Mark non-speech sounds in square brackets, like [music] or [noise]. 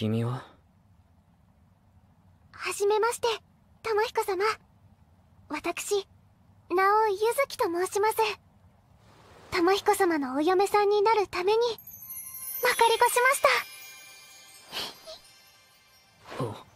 君ははじめまして玉彦様私名をゆずきと申します玉彦様のお嫁さんになるためにまかりこしました [laughs] お